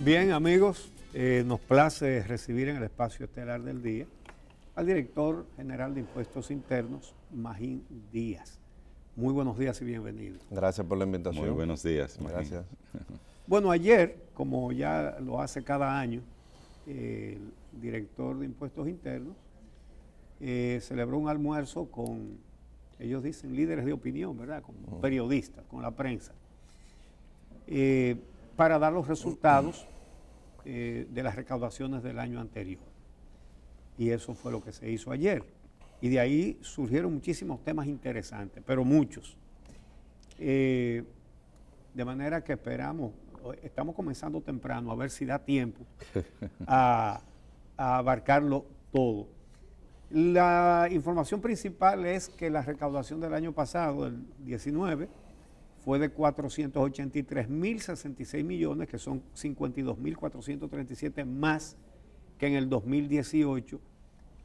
Bien, amigos, eh, nos place recibir en el espacio estelar del día al director general de Impuestos Internos, Magín Díaz. Muy buenos días y bienvenidos Gracias por la invitación. Muy buenos días. Gracias. bueno, ayer, como ya lo hace cada año, el director de Impuestos Internos eh, celebró un almuerzo con, ellos dicen, líderes de opinión, ¿verdad? Con periodistas, con la prensa. Eh, para dar los resultados eh, de las recaudaciones del año anterior. Y eso fue lo que se hizo ayer. Y de ahí surgieron muchísimos temas interesantes, pero muchos. Eh, de manera que esperamos, estamos comenzando temprano, a ver si da tiempo a, a abarcarlo todo. La información principal es que la recaudación del año pasado, el 19, fue de 483.066 millones, que son 52.437 más que en el 2018.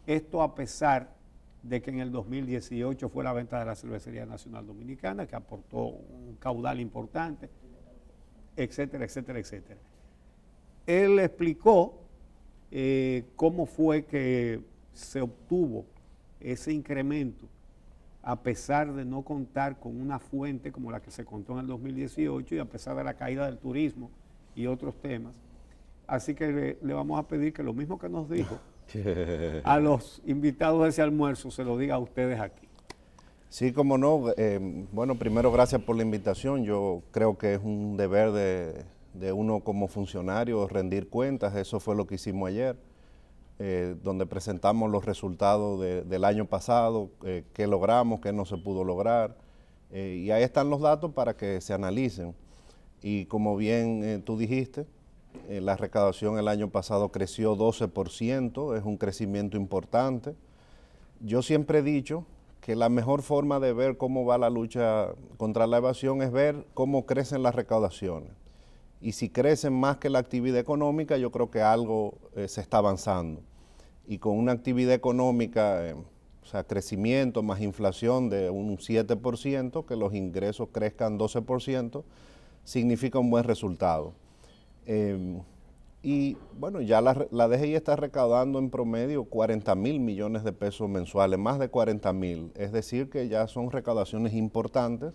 Esto a pesar de que en el 2018 fue la venta de la Cervecería Nacional Dominicana, que aportó un caudal importante, etcétera, etcétera, etcétera. Él explicó eh, cómo fue que se obtuvo ese incremento a pesar de no contar con una fuente como la que se contó en el 2018 y a pesar de la caída del turismo y otros temas. Así que le, vamos a pedir que lo mismo que nos dijo a los invitados de ese almuerzo se lo diga a ustedes aquí. Sí, como no. Eh, bueno, primero gracias por la invitación. Yo creo que es un deber de uno como funcionario rendir cuentas. Eso fue lo que hicimos ayer. Eh, donde presentamos los resultados del año pasado, eh, qué logramos, qué no se pudo lograr. Eh, y ahí están los datos para que se analicen. Y como bien tú dijiste, la recaudación el año pasado creció 12%, es un crecimiento importante. Yo siempre he dicho que la mejor forma de ver cómo va la lucha contra la evasión es ver cómo crecen las recaudaciones. Y si crecen más que la actividad económica, yo creo que algo se está avanzando y con una actividad económica, eh, o sea, crecimiento más inflación de un 7%, que los ingresos crezcan 12%, significa un buen resultado. Em, y bueno, ya la, la, DGI está recaudando en promedio 40 mil millones de pesos mensuales, más de 40 mil, es decir, que ya son recaudaciones importantes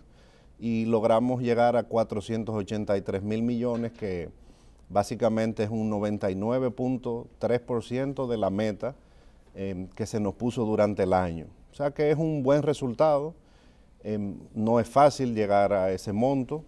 y logramos llegar a 483 mil millones que Básicamente es un 99.3% de la meta em, que se nos puso durante el año. O sea que es un buen resultado. Em, no es fácil llegar a ese monto,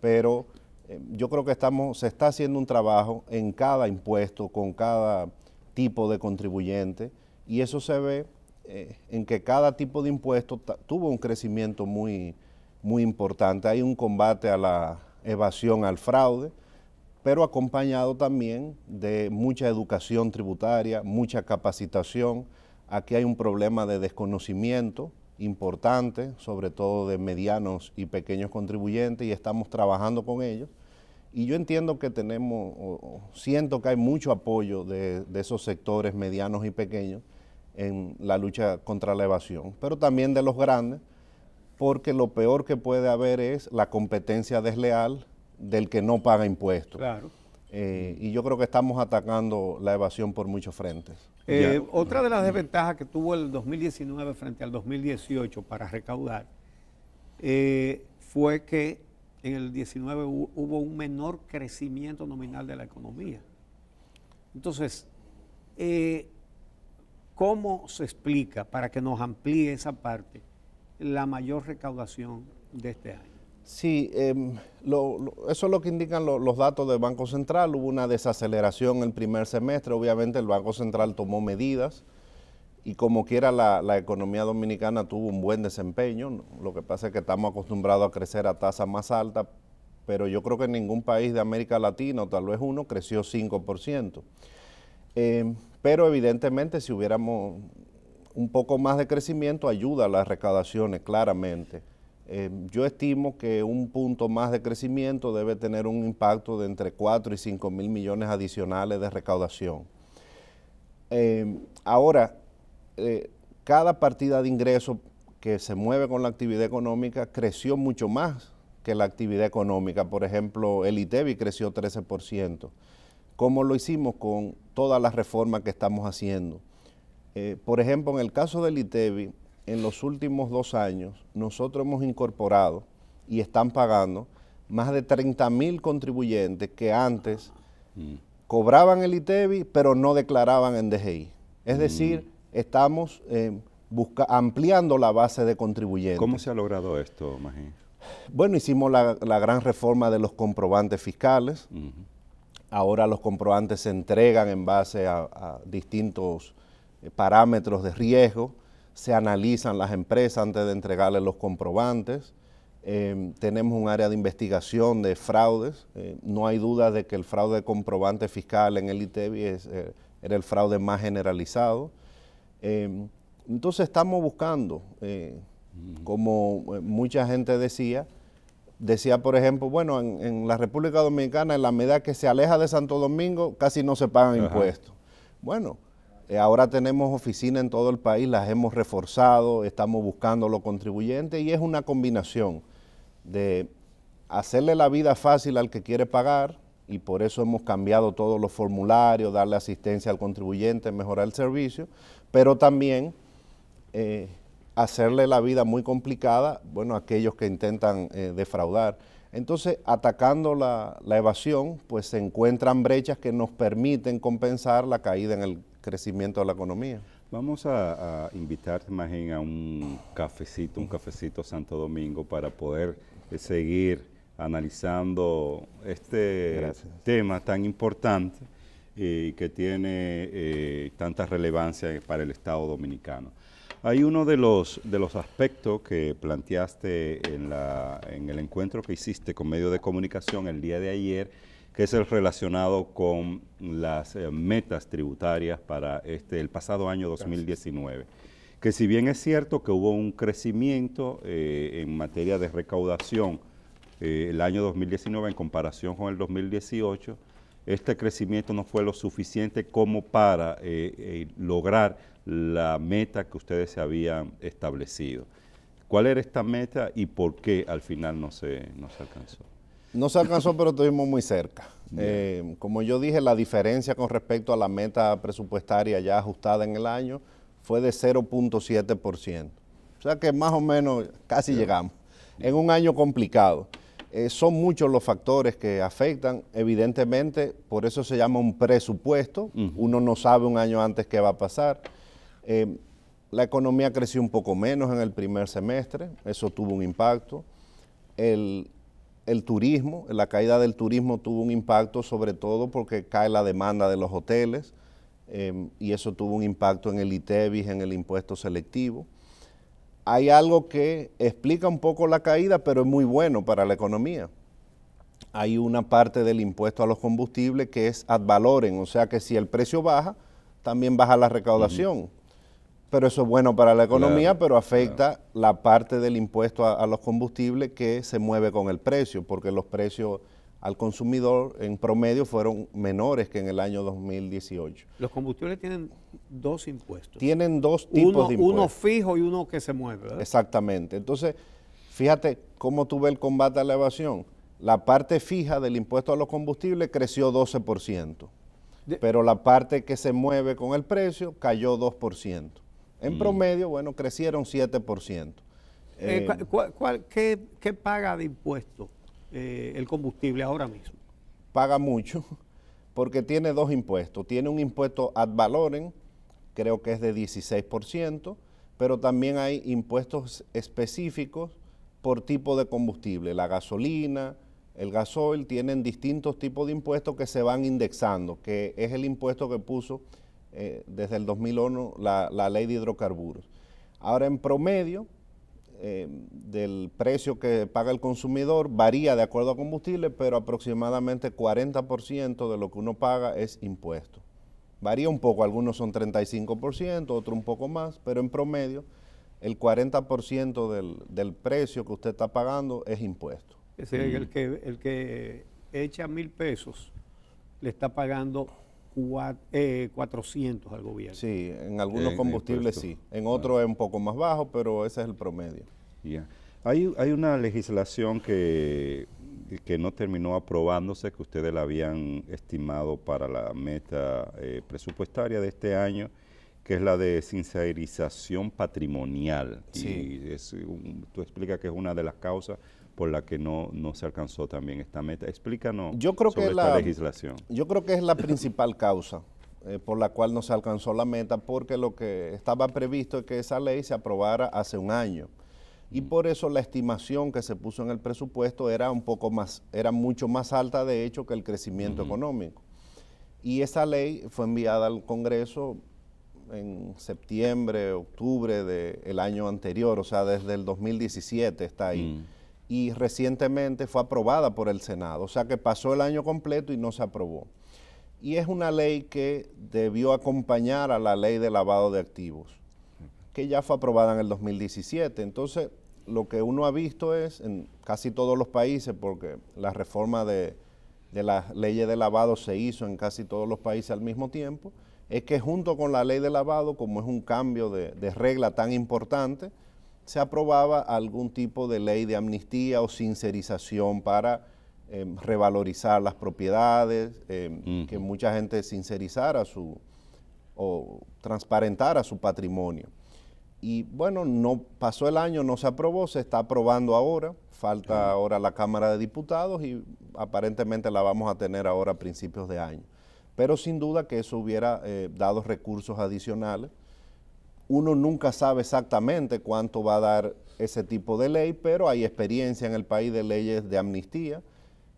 pero em, yo creo que estamos, se está haciendo un trabajo en cada impuesto, con cada tipo de contribuyente, y eso se ve eh, en que cada tipo de impuesto tuvo un crecimiento muy, muy importante. Hay un combate a la evasión, al fraude, pero acompañado también de mucha educación tributaria, mucha capacitación. Aquí hay un problema de desconocimiento importante, sobre todo de medianos y pequeños contribuyentes, y estamos trabajando con ellos. Y yo entiendo que tenemos, siento que hay mucho apoyo de esos sectores medianos y pequeños en la lucha contra la evasión, pero también de los grandes, porque lo peor que puede haber es la competencia desleal del que no paga impuestos. Claro. Eh, y yo creo que estamos atacando la evasión por muchos frentes. Eh, otra de las desventajas que tuvo el 2019 frente al 2018 para recaudar eh, fue que en el 19 hubo, hubo un menor crecimiento nominal de la economía. Entonces, ¿cómo se explica, para que nos amplíe esa parte, la mayor recaudación de este año? Sí, em, eso es lo que indican los datos del Banco Central. Hubo una desaceleración el primer semestre. Obviamente el Banco Central tomó medidas y como quiera la, economía dominicana tuvo un buen desempeño. Lo que pasa es que estamos acostumbrados a crecer a tasa más alta, pero yo creo que en ningún país de América Latina, o tal vez uno, creció 5%. Em, pero evidentemente si hubiéramos un poco más de crecimiento, ayuda a las recaudaciones, claramente. Eh, yo estimo que un punto más de crecimiento debe tener un impacto de entre 4 y 5 mil millones adicionales de recaudación. Eh, ahora, eh, cada partida de ingreso que se mueve con la actividad económica creció mucho más que la actividad económica. Por ejemplo, el ITEBI creció 13%, como lo hicimos con todas las reformas que estamos haciendo. por ejemplo, en el caso del ITEBI, en los últimos dos años nosotros hemos incorporado y están pagando más de 30 mil contribuyentes que antes mm. cobraban el ITEBI e pero no declaraban en DGI. Es mm. decir, estamos eh, ampliando la base de contribuyentes. ¿Cómo se ha logrado esto, Magín? Bueno, hicimos la, gran reforma de los comprobantes fiscales. Ahora los comprobantes se entregan en base a, distintos eh, parámetros de riesgo se analizan las empresas antes de entregarles los comprobantes. Eh, tenemos un área de investigación de fraudes. Eh, no hay duda de que el fraude de comprobante fiscal en el ITEBI e es, eh, era el fraude más generalizado. entonces estamos buscando, como mucha gente decía, decía por ejemplo, bueno, en, la República Dominicana, en la medida que se aleja de Santo Domingo, casi no se pagan impuestos. Bueno, eh, ahora tenemos oficinas en todo el país, las hemos reforzado, estamos buscando los contribuyentes y es una combinación de hacerle la vida fácil al que quiere pagar y por eso hemos cambiado todos los formularios, darle asistencia al contribuyente, mejorar el servicio, pero también eh, hacerle la vida muy complicada, bueno, a aquellos que intentan eh, defraudar. Entonces, atacando la, evasión, pues se encuentran brechas que nos permiten compensar la caída en el crecimiento de la economía. Vamos a, a más bien a un cafecito, un cafecito Santo Domingo para poder seguir analizando este tema tan importante y que tiene eh, tanta relevancia para el Estado Dominicano. Hay uno de los, de los aspectos que planteaste en, la, en el encuentro que hiciste con medios de comunicación el día de ayer, que es el relacionado con las eh, metas tributarias para este, el pasado año 2019. Que si bien es cierto que hubo un crecimiento eh, en materia de recaudación eh, el año 2019 en comparación con el 2018, este crecimiento no fue lo suficiente como para lograr la meta que ustedes se habían establecido. ¿Cuál era esta meta y por qué al final no se alcanzó? No se alcanzó, pero estuvimos muy cerca. Eh, como yo dije, la diferencia con respecto a la meta presupuestaria ya ajustada en el año fue de 0.7%. O sea que más o menos casi llegamos. En un año complicado. Eh, son muchos los factores que afectan, evidentemente, por eso se llama un presupuesto. Uno no sabe un año antes qué va a pasar. Eh, la economía creció un poco menos en el primer semestre, eso tuvo un impacto. El, el turismo, la caída del turismo tuvo un impacto sobre todo porque cae la demanda de los hoteles em, y eso tuvo un impacto en el ITEVIS, en el impuesto selectivo. Hay algo que explica un poco la caída, pero es muy bueno para la economía. Hay una parte del impuesto a los combustibles que es ad valorem, o sea que si el precio baja, también baja la recaudación. Pero eso es bueno para la economía, pero afecta la parte del impuesto a, los combustibles que se mueve con el precio, porque los precios al consumidor en promedio fueron menores que en el año 2018. Los combustibles tienen dos impuestos. Tienen dos tipos de impuestos. Uno fijo y uno que se mueve. ¿verdad? Exactamente. Entonces, fíjate cómo tuve el combate a la evasión. La parte fija del impuesto a los combustibles creció 12%, pero la parte que se mueve con el precio cayó 2%. En mm. promedio, bueno, crecieron 7%. Eh, eh, qué, paga de impuesto eh, el combustible ahora mismo? Paga mucho, porque tiene dos impuestos. Tiene un impuesto ad valorem, creo que es de 16%, pero también hay impuestos específicos por tipo de combustible. La gasolina, el gasoil tienen distintos tipos de impuestos que se van indexando, que es el impuesto que puso eh, desde el 2001 la, ley de hidrocarburos. Ahora, en promedio, eh, del precio que paga el consumidor varía de acuerdo a combustible, pero aproximadamente 40% de lo que uno paga es impuesto. Varía un poco, algunos son 35%, otros un poco más, pero en promedio el 40% del, del, precio que usted está pagando es impuesto. Es el, mm. que, el que echa mil pesos le está pagando 400 eh, al gobierno. Sí, en algunos combustibles sí, en otros es un poco más bajo, pero ese es el promedio. ya Hay, hay una legislación que, que no terminó aprobándose, que ustedes la habían estimado para la meta eh, presupuestaria de este año, que es la de sincerización patrimonial. Sí. tú explicas que es una de las causas por la que no, no se alcanzó también esta meta. Explícanos yo creo que esta la, legislación. Yo creo que es la principal causa eh, por la cual no se alcanzó la meta, porque lo que estaba previsto es que esa ley se aprobara hace un año. Y mm. por eso la estimación que se puso en el presupuesto era un poco más, era mucho más alta de hecho que el crecimiento económico. Y esa ley fue enviada al Congreso en septiembre, octubre del año anterior, o sea, desde el 2017 está ahí. Mm y recientemente fue aprobada por el Senado, o sea que pasó el año completo y no se aprobó. Y es una ley que debió acompañar a la ley de lavado de activos, que ya fue aprobada en el 2017. Entonces, lo que uno ha visto es, en casi todos los países, porque la reforma de, las leyes de lavado se hizo en casi todos los países al mismo tiempo, es que junto con la ley de lavado, como es un cambio de, de regla tan importante, se aprobaba algún tipo de ley de amnistía o sincerización para em, revalorizar las propiedades, em, que mucha gente sincerizara su o transparentara su patrimonio. Y bueno, no pasó el año, no se aprobó, se está aprobando ahora, falta ahora la Cámara de Diputados y aparentemente la vamos a tener ahora a principios de año. Pero sin duda que eso hubiera eh, dado recursos adicionales uno nunca sabe exactamente cuánto va a dar ese tipo de ley, pero hay experiencia en el país de leyes de amnistía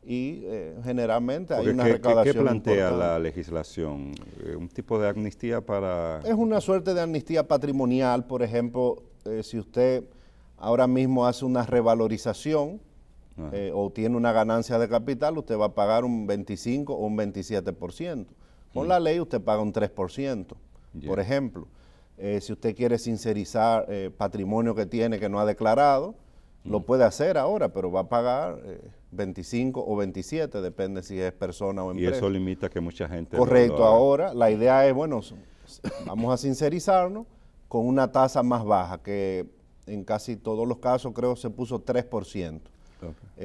y eh, generalmente hay una ¿qué, ¿Qué plantea la legislación? Eh, ¿Un tipo de amnistía para...? Es una suerte de amnistía patrimonial, por ejemplo, eh, si usted ahora mismo hace una revalorización o tiene una ganancia de capital, usted va a pagar un 25 o un 27%. Con mm. la ley usted paga un 3%, por ejemplo. Eh, si usted quiere sincerizar eh, patrimonio que tiene que no ha declarado, lo puede hacer ahora, pero va a pagar 25 eh, o 27, depende si es persona o empresa. Y eso limita que mucha gente. Correcto, ahora la idea es, bueno, vamos a sincerizarnos con una tasa más baja, que en casi todos los casos creo se puso 3%.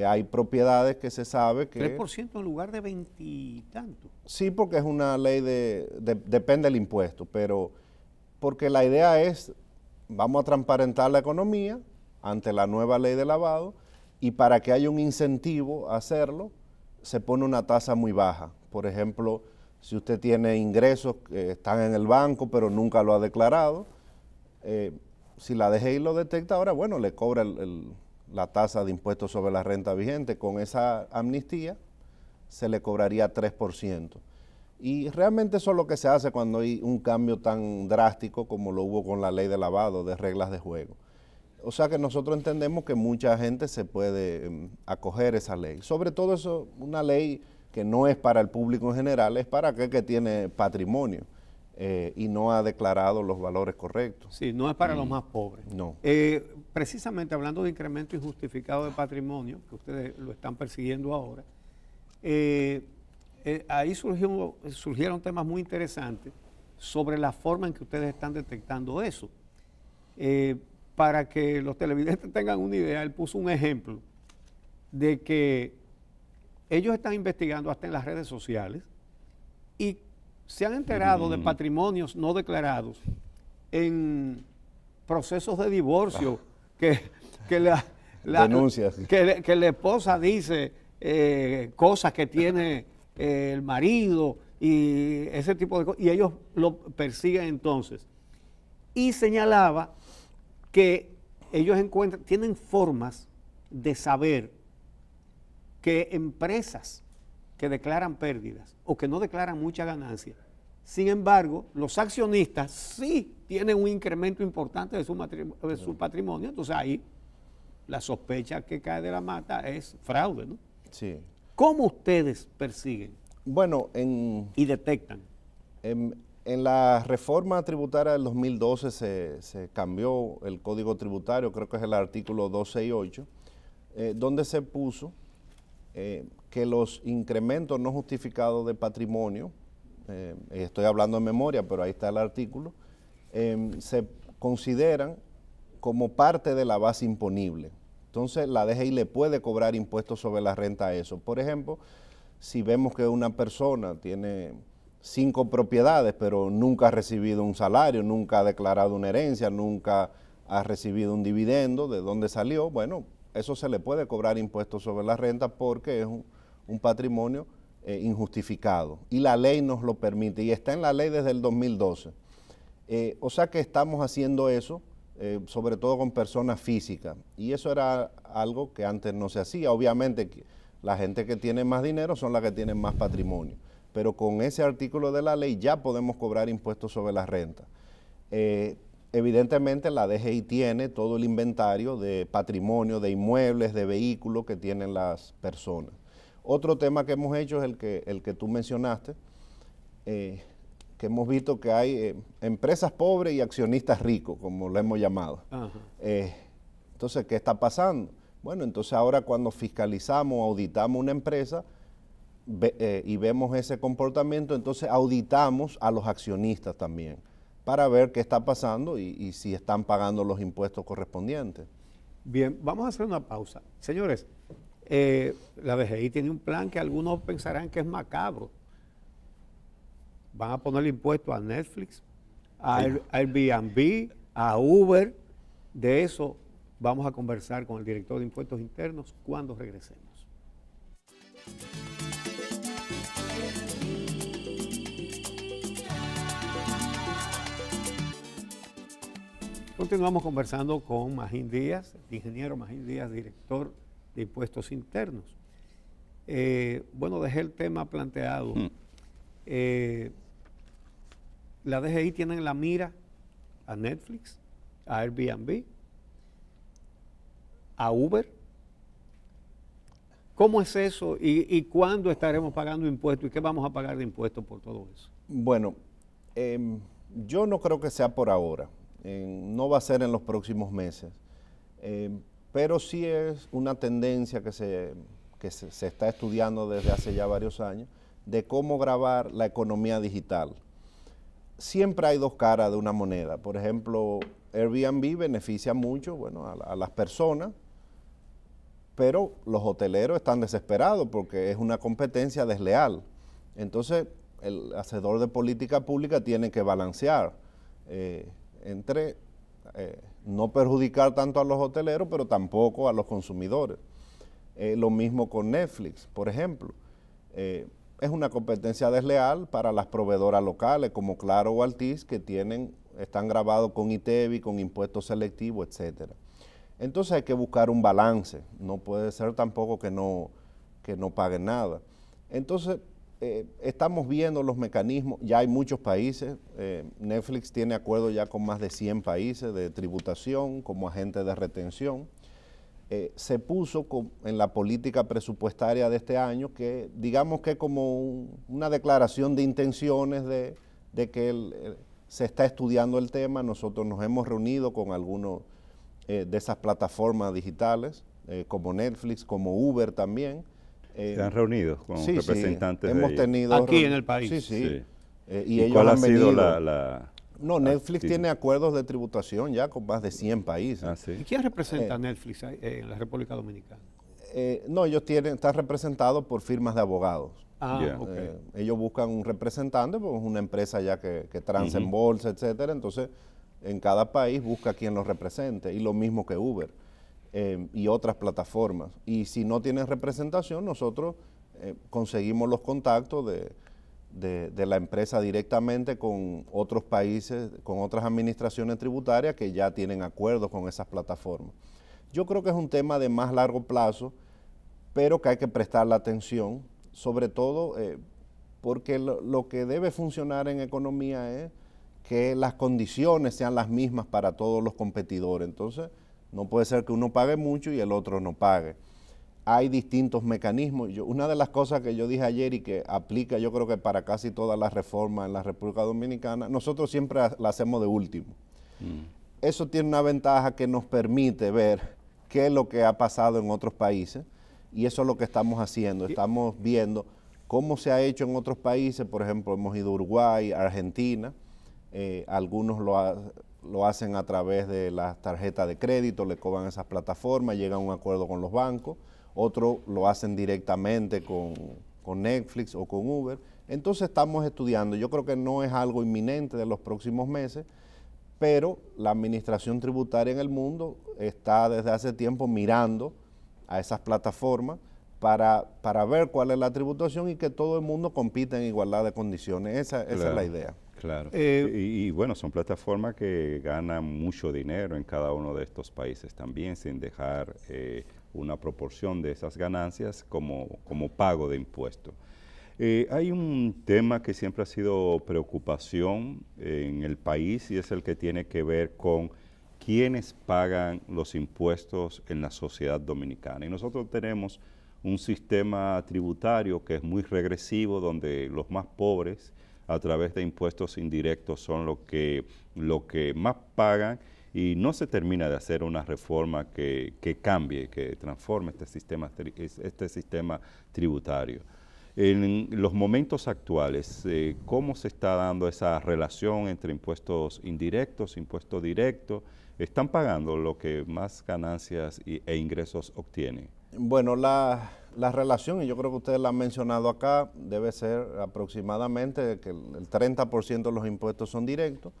hay propiedades que se sabe que... 3% en lugar de 20 tanto? Sí, porque es una ley de, de... depende del impuesto, pero porque la idea es, vamos a transparentar la economía ante la nueva ley de lavado y para que haya un incentivo a hacerlo, se pone una tasa muy baja. Por ejemplo, si usted tiene ingresos que están en el banco pero nunca lo ha declarado, eh, si la y lo detecta ahora, bueno, le cobra la tasa de impuestos sobre la renta vigente. Con esa amnistía se le cobraría 3%. Y realmente eso es lo que se hace cuando hay un cambio tan drástico como lo hubo con la ley de lavado, de reglas de juego. O sea que nosotros entendemos que mucha gente se puede em, acoger esa ley. Sobre todo eso, una ley que no es para el público en general, es para aquel que tiene patrimonio eh, y no ha declarado los valores correctos. Sí, no es para los mm. más pobres. No. Eh, precisamente hablando de incremento injustificado de patrimonio, que ustedes lo están persiguiendo ahora, eh, eh, ahí eh, surgieron temas muy interesantes sobre la forma en que ustedes están detectando eso. Eh, para que los televidentes tengan una idea, él puso un ejemplo de que ellos están investigando hasta en las redes sociales y se han enterado de mm. patrimonios no declarados en procesos de divorcio ah. que, que, la, Que, la esposa dice cosas que tiene el marido y ese tipo de cosas. Y ellos lo persiguen entonces. Y señalaba que ellos encuentran, tienen formas de saber que empresas que declaran pérdidas o que no declaran mucha ganancia, sin embargo, los accionistas sí tienen un incremento importante de su, de su patrimonio, entonces ahí la sospecha que cae de la mata es fraude, ¿no? Sí. ¿Cómo ustedes persiguen? Bueno, en, y detectan. En, la reforma tributaria del 2012 se, cambió el código tributario, creo que es el artículo 12 y 8, donde se puso eh, que los incrementos no justificados de patrimonio, eh, estoy hablando en memoria, pero ahí está el artículo, eh, se consideran como parte de la base imponible. Entonces la DGI le puede cobrar impuestos sobre la renta a eso. Por ejemplo, si vemos que una persona tiene cinco propiedades, pero nunca ha recibido un salario, nunca ha declarado una herencia, nunca ha recibido un dividendo, de dónde salió, bueno, eso se le puede cobrar impuestos sobre la renta porque es un, patrimonio eh, injustificado. Y la ley nos lo permite, y está en la ley desde el 2012. Eh, o sea que estamos haciendo eso eh, sobre todo con personas físicas. Y eso era algo que antes no se hacía. Obviamente la gente que tiene más dinero son las que tienen más patrimonio. Pero con ese artículo de la ley ya podemos cobrar impuestos sobre la renta. Eh, evidentemente la DGI tiene todo el inventario de patrimonio, de inmuebles, de vehículos que tienen las personas. Otro tema que hemos hecho es el que, el que tú mencionaste, eh, que hemos visto que hay eh, empresas pobres y accionistas ricos, como lo hemos llamado. Eh, entonces, ¿qué está pasando? Bueno, entonces ahora cuando fiscalizamos, auditamos una empresa eh, y vemos ese comportamiento, entonces auditamos a los accionistas también para ver qué está pasando y, y si están pagando los impuestos correspondientes. Bien, vamos a hacer una pausa. Señores, la DGI tiene un plan que algunos pensarán que es macabro van a poner impuestos a Netflix, a Airbnb, a Uber. De eso vamos a conversar con el director de impuestos internos cuando regresemos. Continuamos conversando con Magín Díaz, ingeniero Magín Díaz, director de impuestos internos. Eh, bueno, dejé el tema planteado. Mm. Eh, la DGI tiene la mira a Netflix, a Airbnb, a Uber. ¿Cómo es eso ¿Y, cuándo estaremos pagando impuestos y qué vamos a pagar de impuestos por todo eso? Bueno, em, yo no creo que sea por ahora, no va a ser en los próximos meses, em, pero sí es una tendencia que, se, se está estudiando desde hace ya varios años de cómo grabar la economía digital siempre hay dos caras de una moneda. Por ejemplo, Airbnb beneficia mucho bueno, a, las personas, pero los hoteleros están desesperados porque es una competencia desleal. Entonces, el hacedor de política pública tiene que balancear eh, entre eh, no perjudicar tanto a los hoteleros, pero tampoco a los consumidores. Eh, lo mismo con Netflix, por ejemplo es una competencia desleal para las proveedoras locales como Claro o Altis, que tienen, están grabados con ITEBI, e con impuestos selectivos, etcétera. Entonces hay que buscar un balance, no puede ser tampoco que no, que no paguen nada. Entonces eh, estamos viendo los mecanismos, ya hay muchos países, eh, Netflix tiene acuerdos ya con más de 100 países de tributación como agente de retención, eh, se puso en la política presupuestaria de este año, que digamos que como una declaración de intenciones de, que eh, se está estudiando el tema, nosotros nos hemos reunido con algunos eh, de esas plataformas digitales, como Netflix, como Uber también. ¿Se han reunido con representantes hemos de tenido Aquí en el país. Sí, sí. y ellos han sido la no, ah, Netflix tiene acuerdos de tributación ya con más de 100 países. Ah, ¿Y quién representa a eh. Netflix en la República Dominicana? Eh, no, ellos tienen, están representados por firmas de abogados. Ah, eh, ellos buscan un representante, pues es una empresa ya que, que transa bolsa, etcétera. Entonces, en cada país busca quien los represente, y lo mismo que Uber y otras plataformas. Y si no tienen representación, nosotros conseguimos los contactos de, de, la empresa directamente con otros países, con otras administraciones tributarias que ya tienen acuerdos con esas plataformas. Yo creo que es un tema de más largo plazo, pero que hay que la atención, sobre todo eh, porque lo que debe funcionar en economía es que las condiciones sean las mismas para todos los competidores. Entonces, no puede ser que uno pague mucho y el otro no pague hay distintos mecanismos. una de las cosas que yo dije ayer y que aplica yo creo que para casi todas las reformas en la República Dominicana, nosotros siempre la hacemos de último. Mm. Eso tiene una ventaja que nos permite ver qué es lo que ha pasado en otros países y eso es lo que estamos haciendo. Estamos viendo cómo se ha hecho en otros países, por ejemplo, hemos ido a Uruguay, Argentina, eh, algunos lo, lo hacen a través de las tarjetas de crédito, le cobran esas plataformas, llegan a un acuerdo con los bancos otros lo hacen directamente con, Netflix o con Uber. Entonces estamos estudiando, yo creo que no es algo inminente de los próximos meses, pero la administración tributaria en el mundo está desde hace tiempo mirando a esas plataformas para, para ver cuál es la tributación y que todo el mundo compita en igualdad de condiciones. Esa, es la idea. Claro. Eh, y, bueno, son plataformas que ganan mucho dinero en cada uno de estos países también, sin dejar eh, una proporción de esas ganancias como, pago de impuestos. Eh, hay un tema que siempre ha sido preocupación eh, en el país y es el que tiene que ver con quiénes pagan los impuestos en la sociedad dominicana. Y nosotros tenemos un sistema tributario que es muy regresivo, donde los más pobres a través de impuestos indirectos son los que, lo que más pagan y no se termina de hacer una reforma que, cambie, que transforme este sistema, este sistema tributario. En los momentos actuales, eh, ¿cómo se está dando esa relación entre impuestos indirectos, impuestos directos? ¿Están pagando lo que más ganancias e ingresos obtienen? Bueno, la, la, relación, y yo creo que ustedes la han mencionado acá, debe ser aproximadamente que el 30% de los impuestos son directos,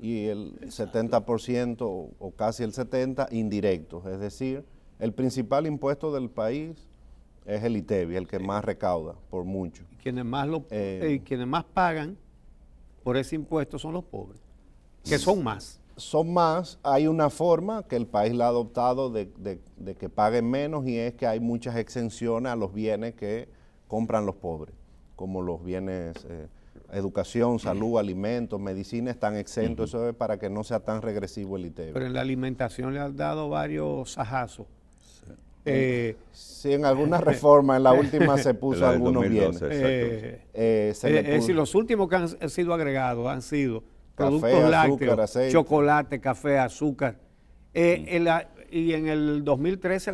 y el 70% o casi el 70% indirectos. Es decir, el principal impuesto del país es el ITEBI, el que eh, más recauda, por mucho. Y quienes más, lo, eh, eh, y quienes más pagan por ese impuesto son los pobres, que son más. Son más, hay una forma que el país la ha adoptado de, de, que paguen menos y es que hay muchas exenciones a los bienes que compran los pobres, como los bienes educación, salud, alimentos, medicina están exentos, eso es para que no sea tan regresivo el ITEB. Pero en la alimentación le han dado varios sajazos. Eh, sí. en alguna reforma, en la última se puso algunos bienes. Eh, eh, es decir, los últimos que han sido agregados han sido productos lácteos, chocolate, café, azúcar. Mm. y en el 2013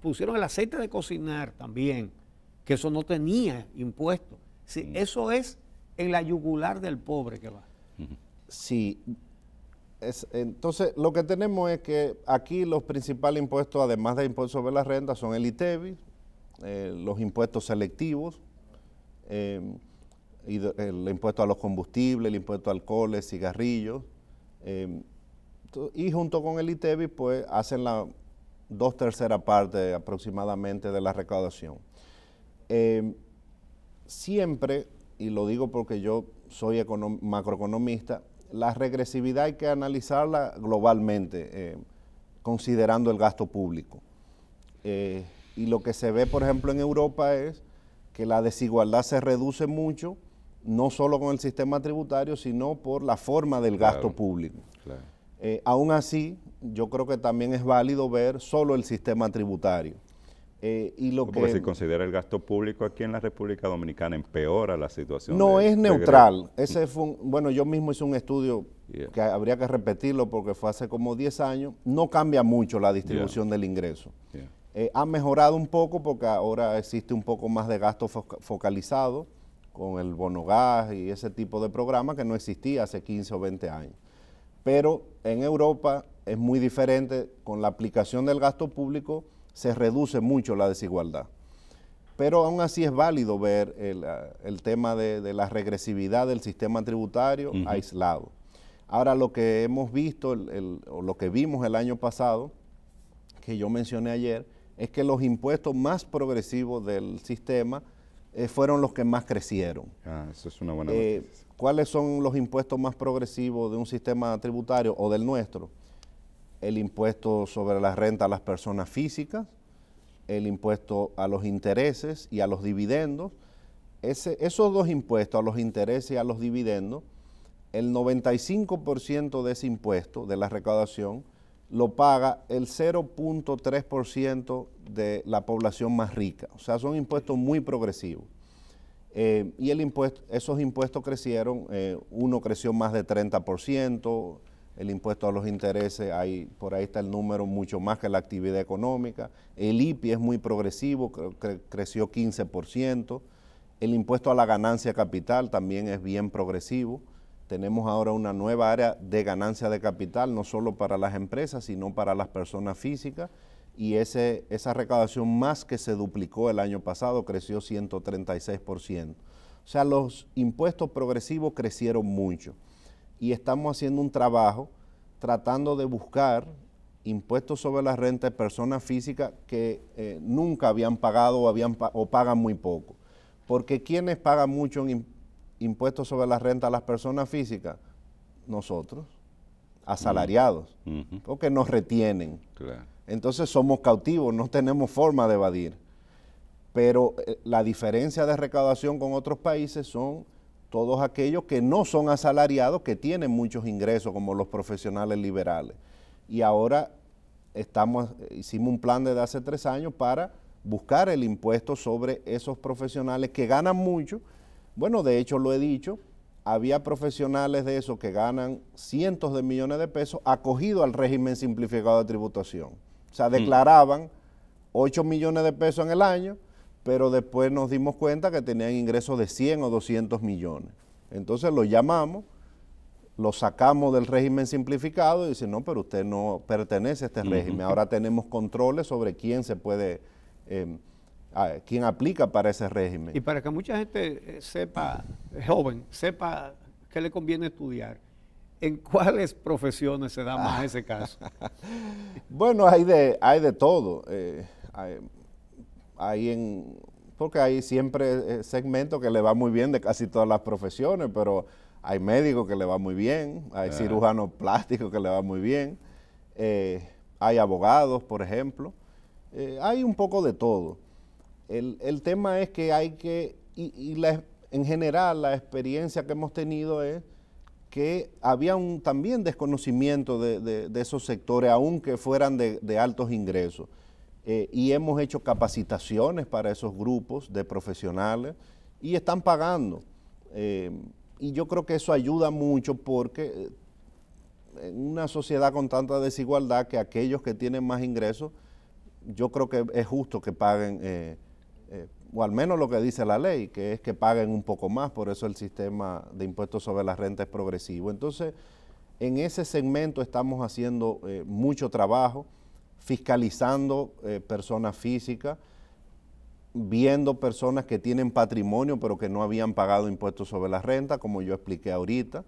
pusieron el aceite de cocinar también, que eso no tenía impuesto. Mm. Eso es en la yugular del pobre que va. Sí. entonces, lo que tenemos es que aquí los principales impuestos, además del impuesto sobre la renta, son el ITEBI, e eh, los impuestos selectivos, eh, el impuesto a los combustibles, el impuesto a alcoholes, cigarrillos, eh, y junto con el ITEBI, e pues hacen la dos terceras partes aproximadamente de la recaudación. siempre y lo digo porque yo soy macroeconomista, la regresividad hay que analizarla globalmente, eh, considerando el gasto público. Eh, y lo que se ve, por ejemplo, en Europa es que la desigualdad se reduce mucho, no solo con el sistema tributario, sino por la forma del gasto público. Eh, aún así, yo creo que también es válido ver solo el sistema tributario. Eh, porque que, si considera el gasto público aquí en la República Dominicana empeora la situación. No es neutral. Ese fue bueno, yo mismo hice un estudio que habría que repetirlo porque fue hace como 10 años. No cambia mucho la distribución del ingreso. Eh, ha mejorado un poco porque ahora existe un poco más de gasto focalizado con el bonogás y ese tipo de programa que no existía hace 15 o 20 años. Pero en Europa es muy diferente con la aplicación del gasto público se reduce mucho la desigualdad. Pero aún así es válido ver el, ah, tema de, la regresividad del sistema tributario aislado. Ahora, lo que hemos visto, o lo que vimos el año pasado, que yo mencioné ayer, es que los impuestos más progresivos del sistema eh, fueron los que más crecieron. Ah, eso es una buena eh, ¿Cuáles son los impuestos más progresivos de un sistema tributario o del nuestro? el impuesto sobre la renta a las personas físicas, el impuesto a los intereses y a los dividendos. esos dos impuestos, a los intereses y a los dividendos, el 95% de ese impuesto, de la recaudación, lo paga el 0.3% de la población más rica. O sea, son impuestos muy progresivos. Eh, y esos impuestos crecieron, eh, uno creció más de 30%, el impuesto a los intereses, por ahí está el número mucho más que la actividad económica, el IPI es muy progresivo, creció 15%, el impuesto a la ganancia capital también es bien progresivo, tenemos ahora una nueva área de ganancia de capital, no solo para las empresas, sino para las personas físicas, y ese, esa recaudación más que se duplicó el año pasado, creció 136%. O sea, los impuestos progresivos crecieron mucho y estamos haciendo un trabajo tratando de buscar impuestos sobre la renta de personas físicas que eh, nunca habían pagado o, pagan muy poco. Porque quienes pagan mucho impuestos sobre la renta a las personas físicas? Nosotros, asalariados, mm. porque nos retienen. Entonces somos cautivos, no tenemos forma de evadir. Pero eh, la diferencia de recaudación con otros países son todos aquellos que no son asalariados, que tienen muchos ingresos, como los profesionales liberales. Y ahora estamos, hicimos un plan desde hace tres años para buscar el impuesto sobre esos profesionales que ganan mucho. Bueno, de hecho lo he dicho, había profesionales de esos que ganan cientos de millones de pesos acogidos al régimen simplificado de tributación. O sea, mm. declaraban 8 millones de pesos en el año, pero después nos dimos cuenta que tenían ingresos de 100 o 200 millones. Entonces lo llamamos, lo sacamos del régimen simplificado y dicen, no, pero usted no pertenece a este régimen. Ahora tenemos controles sobre quién se puede, em, quién aplica para ese régimen. Y para que mucha gente eh, sepa, joven, sepa qué le conviene estudiar. ¿En cuáles profesiones se da más ese caso? bueno, hay de, hay de todo. Eh, en, porque hay siempre eh, segmentos que le va muy bien de casi todas las profesiones, pero hay médicos que le va muy bien, hay eh. cirujanos plásticos que le va muy bien, eh, hay abogados, por ejemplo, hay un poco de todo. El, tema es que hay que, y, en general la experiencia que hemos tenido es que había un también desconocimiento de, esos sectores, aunque fueran de altos ingresos. Eh, y hemos hecho capacitaciones para esos grupos de profesionales y están pagando. Eh, y yo creo que eso ayuda mucho porque eh, en una sociedad con tanta desigualdad que aquellos que tienen más ingresos, yo creo que es justo que paguen, o al menos lo que dice la ley, que es que paguen un poco más, por eso el sistema de impuestos sobre la renta es progresivo. Entonces, en ese segmento estamos haciendo mucho trabajo fiscalizando eh, personas físicas, viendo personas que tienen patrimonio pero que no habían pagado impuestos sobre la renta, como yo expliqué ahorita,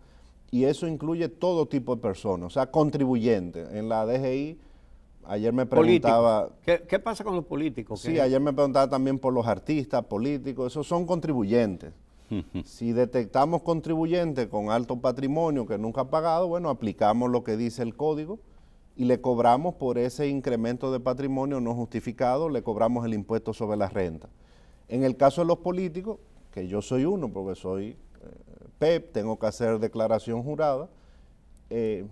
y eso incluye todo tipo de personas, o sea, contribuyentes. En la DGI ayer me preguntaba... ¿Qué, pasa con los políticos? Sí, ayer me preguntaba también por los artistas, políticos, esos son contribuyentes. si detectamos contribuyentes con alto patrimonio que nunca ha pagado, bueno, aplicamos lo que dice el código y le cobramos por ese incremento de patrimonio no justificado, le cobramos el impuesto sobre la renta. En el caso de los políticos, que yo soy uno porque soy PEP, eh, e tengo que hacer declaración jurada, eh,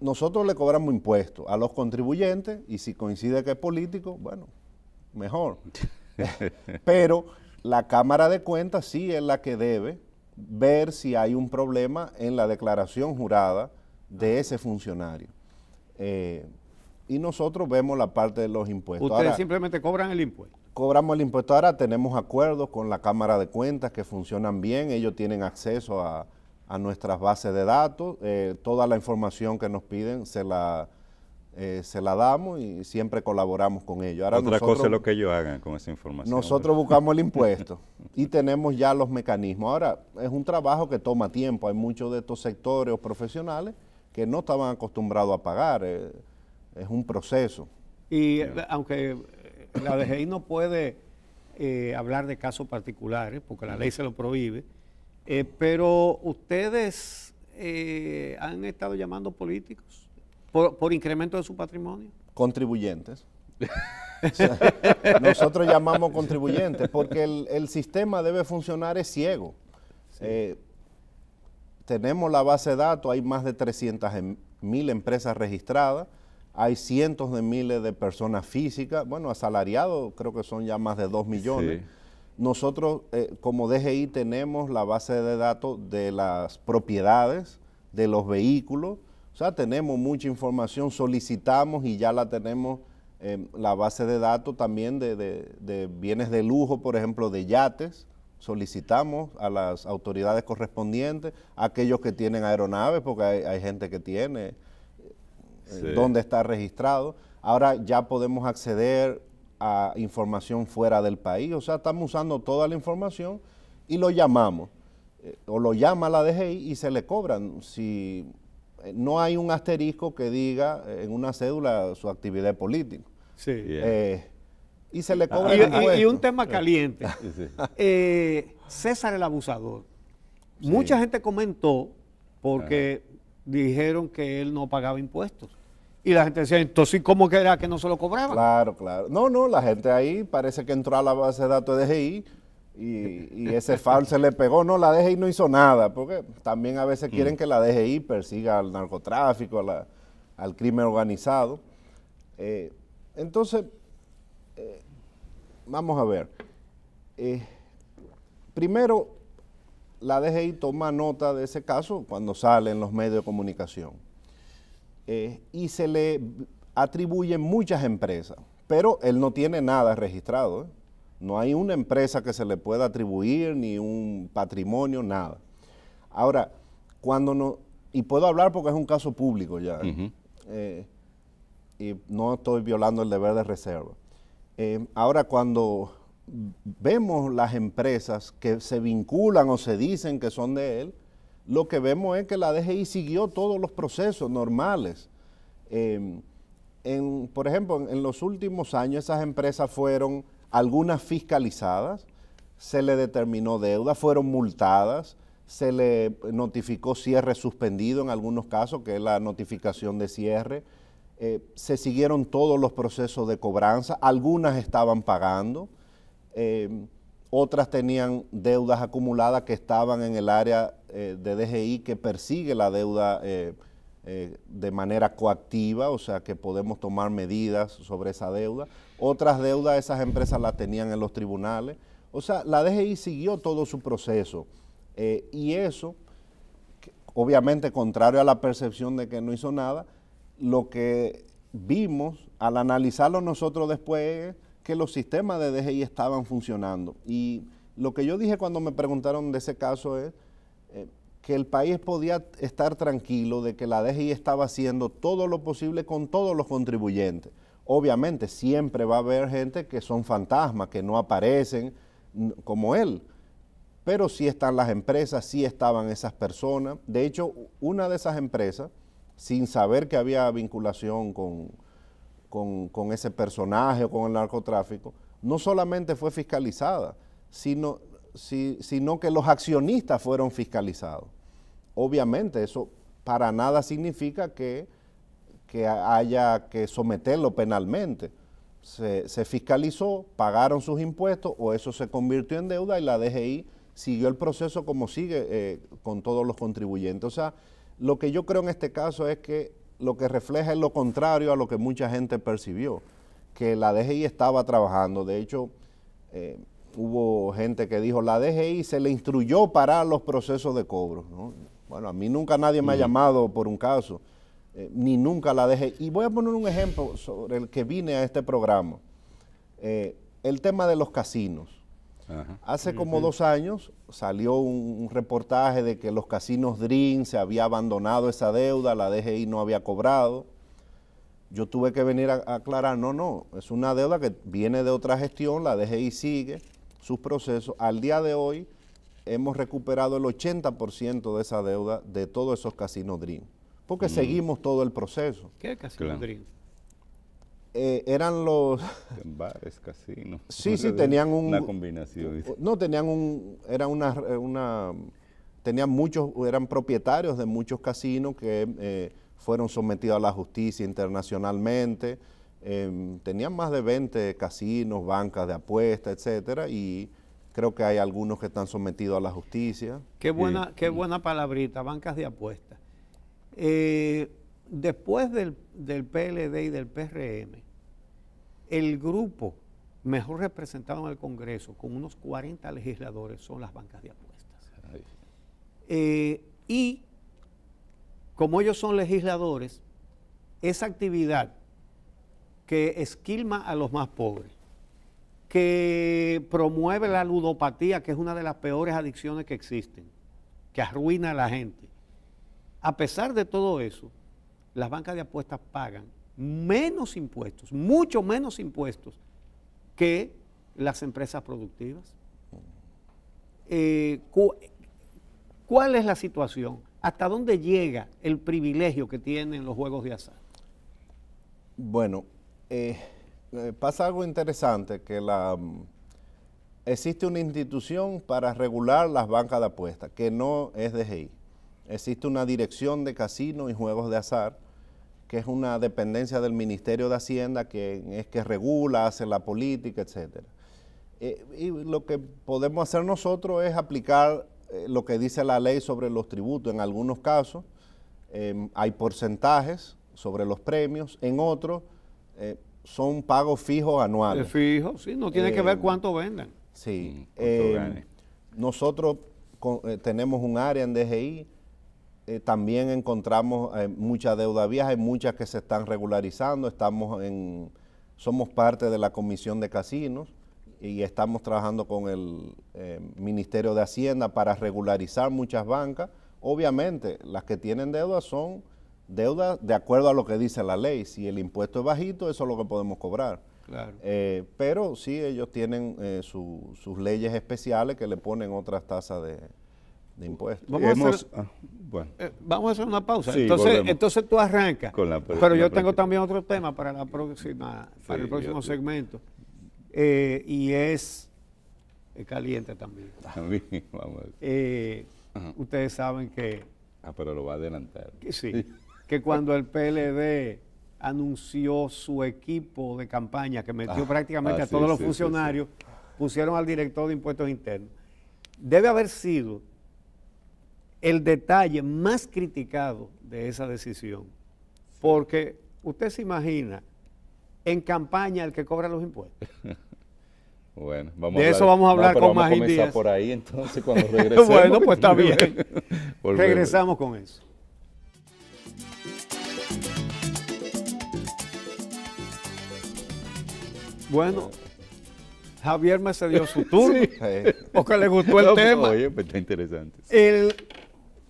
nosotros le cobramos impuestos a los contribuyentes y si coincide que es político, bueno, mejor. Pero la Cámara de Cuentas sí es la que debe ver si hay un problema en la declaración jurada de ese funcionario. Eh, y nosotros vemos la parte de los impuestos. Ustedes simplemente cobran el impuesto. Cobramos el impuesto. Ahora tenemos acuerdos con la Cámara de Cuentas que funcionan bien. Ellos tienen acceso a, nuestras bases de datos. Eh, toda la información que nos piden se la, eh, se la damos y siempre colaboramos con ellos. Otra cosa es lo que ellos hagan con esa información. Nosotros buscamos el impuesto y tenemos ya los mecanismos. Ahora, es un trabajo que toma tiempo. Hay muchos de estos sectores o profesionales que no estaban acostumbrados a pagar. Eh, es un proceso. Y aunque eh, la DGI no puede eh, hablar de casos particulares, porque la ley se lo prohíbe, pero ustedes han estado llamando políticos por, incremento de su patrimonio. Contribuyentes. nosotros llamamos contribuyentes porque el, sistema debe funcionar es ciego. Sí tenemos la base de datos, hay más de 300 em, mil empresas registradas, hay cientos de miles de personas físicas, bueno, asalariados creo que son ya más de 2 millones. Nosotros eh, como DGI tenemos la base de datos de las propiedades, de los vehículos, o sea, tenemos mucha información, solicitamos y ya la tenemos em, la base de datos también de bienes de lujo, por ejemplo, de yates solicitamos a las autoridades correspondientes, aquellos que tienen aeronaves, porque hay, gente que tiene, eh, dónde está registrado. Ahora ya podemos acceder a información fuera del país, o sea, estamos usando toda la información y lo llamamos, eh, o lo llama la DGI y se le cobran. Si eh, no hay un asterisco que diga en una cédula su actividad política. Sí y se le ah, cobra y, un tema caliente. Eh, César el abusador. Mucha gente comentó porque dijeron que él no pagaba impuestos. Y la gente decía, entonces, ¿cómo que era que no se lo cobraban? Claro, claro. No, no, la gente ahí parece que entró a la base de datos de DGI y, ese falso se le pegó. No, la DGI no hizo nada, porque también a veces quieren mm. que la DGI persiga al narcotráfico, al crimen organizado. Eh, entonces, vamos a ver. Eh, primero, la DGI toma nota de ese caso cuando sale en los medios de comunicación. Eh, y se le atribuyen muchas empresas, pero él no tiene nada registrado. ¿eh? No hay una empresa que se le pueda atribuir, ni un patrimonio, nada. Ahora, cuando no, y puedo hablar porque es un caso público ya, y no estoy violando el deber de reserva. Em, ahora cuando vemos las empresas que se vinculan o se dicen que son de él, lo que vemos es que la DGI siguió todos los procesos normales. Em, por ejemplo, en, los últimos años esas empresas fueron algunas fiscalizadas, se le determinó deuda, fueron multadas, se le notificó cierre suspendido en algunos casos, que es la notificación de cierre eh, se siguieron todos los procesos de cobranza, algunas estaban pagando, eh, otras tenían deudas acumuladas que estaban en el área eh, de DGI que persigue la deuda de manera coactiva, o sea que podemos tomar medidas sobre esa deuda. Otras deudas esas empresas las tenían en los tribunales. O sea, la DGI siguió todo su proceso y eso, obviamente contrario a la percepción de que no hizo nada, lo que vimos al analizarlo nosotros después es que los sistemas de DGI estaban funcionando. Y lo que yo dije cuando me preguntaron de ese caso es eh, que el país podía estar tranquilo de que la DGI estaba haciendo todo lo posible con todos los contribuyentes. Obviamente siempre va a haber gente que son fantasmas, que no aparecen como él, pero sí están las empresas, sí estaban esas personas. De hecho, una de esas empresas sin saber que había vinculación con, ese personaje o con el narcotráfico, no solamente fue fiscalizada, sino, que los accionistas fueron fiscalizados. Obviamente eso para nada significa que, haya que someterlo penalmente. Se, fiscalizó, pagaron sus impuestos o eso se convirtió en deuda y la DGI siguió el proceso como sigue eh, con todos los contribuyentes. O sea, lo que yo creo en este caso es que lo que refleja es lo contrario a lo que mucha gente percibió, que la DGI estaba trabajando. De hecho, eh, hubo gente que dijo, la DGI se le instruyó para los procesos de cobro. Bueno, a mí nunca nadie me ha llamado por un caso, eh, ni nunca la DGI. Y voy a poner un ejemplo sobre el que vine a este programa. Eh, el tema de los casinos. Hace como dos años salió un, reportaje de que los casinos Dream se había abandonado esa deuda, la DGI no había cobrado. Yo tuve que venir a, aclarar, no, no, es una deuda que viene de otra gestión, la DGI sigue sus procesos. Al día de hoy hemos recuperado el 80% de esa deuda de todos esos casinos Dream, porque mm. seguimos todo el proceso. ¿Qué es casino Dream? Eh, eran los... Bares, casinos. Sí, sí, tenían un... Una combinación. No, tenían un... Era una... Eh, una tenían muchos, eran propietarios de muchos casinos que eh, fueron sometidos a la justicia internacionalmente. Em, tenían más de 20 casinos, bancas de apuesta etcétera, y creo que hay algunos que están sometidos a la justicia. Qué buena, qué buena palabrita, bancas de apuesta Eh, después del, PLD y del PRM, el grupo mejor representado en el Congreso, con unos 40 legisladores, son las bancas de apuestas. Eh, y como ellos son legisladores, esa actividad que esquilma a los más pobres, que promueve la ludopatía, que es una de las peores adicciones que existen, que arruina a la gente. A pesar de todo eso, las bancas de apuestas pagan menos impuestos, mucho menos impuestos que las empresas productivas. Eh, ¿Cuál es la situación? ¿Hasta dónde llega el privilegio que tienen los juegos de azar? Bueno, eh, eh, pasa algo interesante, que mm, existe una institución para regular las bancas de apuestas, que no es DGI. Existe una dirección de casinos y juegos de azar, que es una dependencia del Ministerio de Hacienda, que es que regula, hace la política, etc. Eh, y lo que podemos hacer nosotros es aplicar eh, lo que dice la ley sobre los tributos. En algunos casos em, hay porcentajes sobre los premios, en otros eh, son pagos fijos anuales. Fijos, sí, no tiene que ver cuánto vendan. Sí, mm, em, nosotros tenemos un área en DGI eh, también encontramos eh, mucha deuda vieja, hay muchas que se están regularizando, estamos en, somos parte de la comisión de casinos y estamos trabajando con el eh, Ministerio de Hacienda para regularizar muchas bancas. Obviamente, las que tienen deuda son deuda de acuerdo a lo que dice la ley. Si el impuesto es bajito, eso es lo que podemos cobrar. pero sí, ellos tienen sus leyes especiales que le ponen otras tasas de, de impuestos. Vamos, a, hacer, ah, eh, una pausa. entonces, tú arrancas. pero yo tengo también otro tema para la próxima, el próximo segmento. Eh, y es, caliente también. Eh, ustedes saben que... Ah, pero lo va a adelantar. Que sí, que cuando el PLD anunció su equipo de campaña, que metió ah, prácticamente ah, a todos los funcionarios, pusieron al director de impuestos internos. Debe haber sido el detalle más criticado de esa decisión. Porque usted se imagina en campaña el que cobra los impuestos. Bueno, vamos de a hablar, eso vamos a hablar con más Vamos por ahí entonces cuando regresemos. bueno, pues está bien. Regresamos con eso. Bueno, Javier me cedió su turno o porque le gustó el tema. Oye, pues está interesante. El,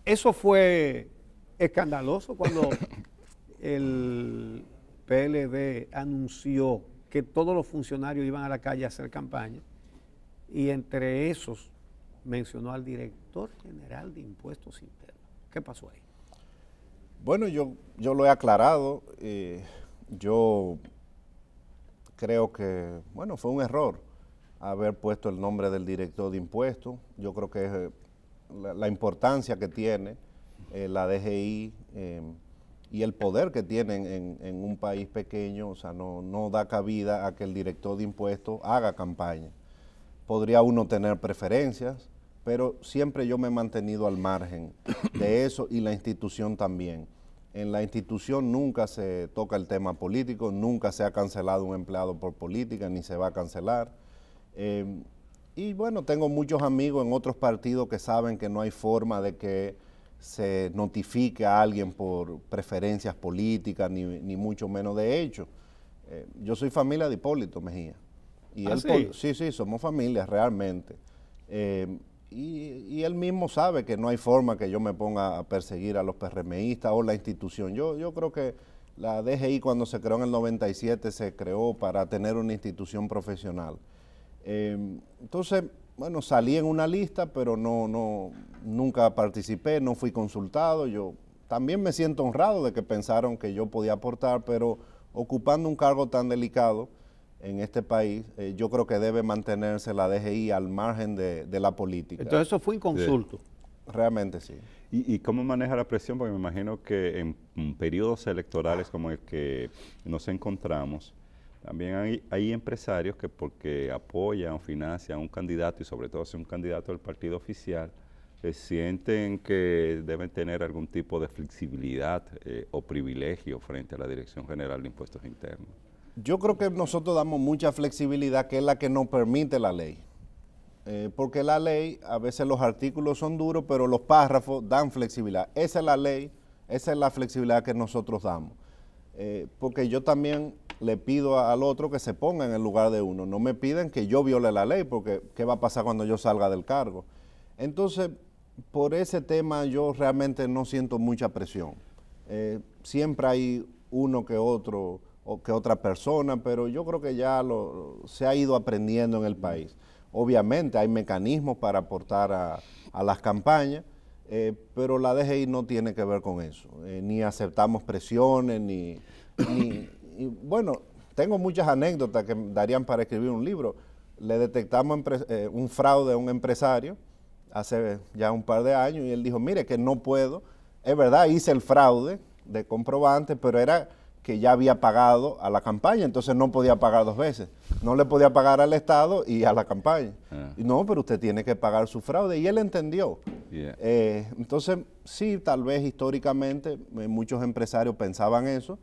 eso fue escandaloso cuando el PLD anunció que todos los funcionarios iban a la calle a hacer campaña y entre esos mencionó al director general de impuestos internos. ¿Qué pasó ahí? Bueno, yo, yo lo he aclarado. Eh, yo creo que, bueno, fue un error haber puesto el nombre del director de impuestos. Yo creo que eh, la, importancia que tiene eh, la DGI em, y el poder que tienen en, un país pequeño, o sea, no, da cabida a que el director de impuestos haga campaña. Podría uno tener preferencias, pero siempre yo me he mantenido al margen de eso y la institución también. En la institución nunca se toca el tema político, nunca se ha cancelado un empleado por política, ni se va a cancelar. Em, y bueno, tengo muchos amigos en otros partidos que saben que no hay forma de que se notifique a alguien por preferencias políticas, ni, mucho menos de hecho. Eh, yo soy familia de Hipólito Mejía. Y ah, sí? sí? somos familia realmente. Eh, y, y, él mismo sabe que no hay forma que yo me ponga a perseguir a los PRMistas o la institución. Yo, yo creo que la DGI cuando se creó en el 97 se creó para tener una institución profesional. Em, entonces, bueno, salí en una lista, pero no, no, nunca participé, no fui consultado. Yo también me siento honrado de que pensaron que yo podía aportar, pero ocupando un cargo tan delicado en este país, eh, yo creo que debe mantenerse la DGI al margen de, la política. Entonces eso fue inconsulto. Realmente sí. ¿Y, cómo maneja la presión? Porque me imagino que en, en periodos electorales como el que nos encontramos, también hay, empresarios que porque apoyan o financian a un candidato y sobre todo si un candidato del partido oficial, eh, sienten que deben tener algún tipo de flexibilidad eh, o privilegio frente a la Dirección General de Impuestos Internos. Yo creo que nosotros damos mucha flexibilidad que es la que nos permite la ley. Eh, porque la ley, a veces los artículos son duros, pero los párrafos dan flexibilidad. Esa es la ley, esa es la flexibilidad que nosotros damos. porque yo también le pido al otro que se ponga en el lugar de uno. No me piden que yo viole la ley, porque ¿qué va a pasar cuando yo salga del cargo? Entonces, por ese tema yo realmente no siento mucha presión. Eh, siempre hay uno que otro o que otra persona, pero yo creo que ya lo, se ha ido aprendiendo en el país. Obviamente hay mecanismos para aportar a, las campañas, eh, pero la DGI no tiene que ver con eso. Eh, ni aceptamos presiones, ni y bueno, tengo muchas anécdotas que darían para escribir un libro. Le detectamos eh, un fraude a un empresario hace ya un par de años y él dijo, mire que no puedo. Es verdad, hice el fraude de comprobante, pero era que ya había pagado a la campaña, entonces no podía pagar dos veces. No le podía pagar al Estado y a la campaña. Ah. Y no, pero usted tiene que pagar su fraude. Y él entendió. Eh, entonces, sí, tal vez históricamente eh, muchos empresarios pensaban eso,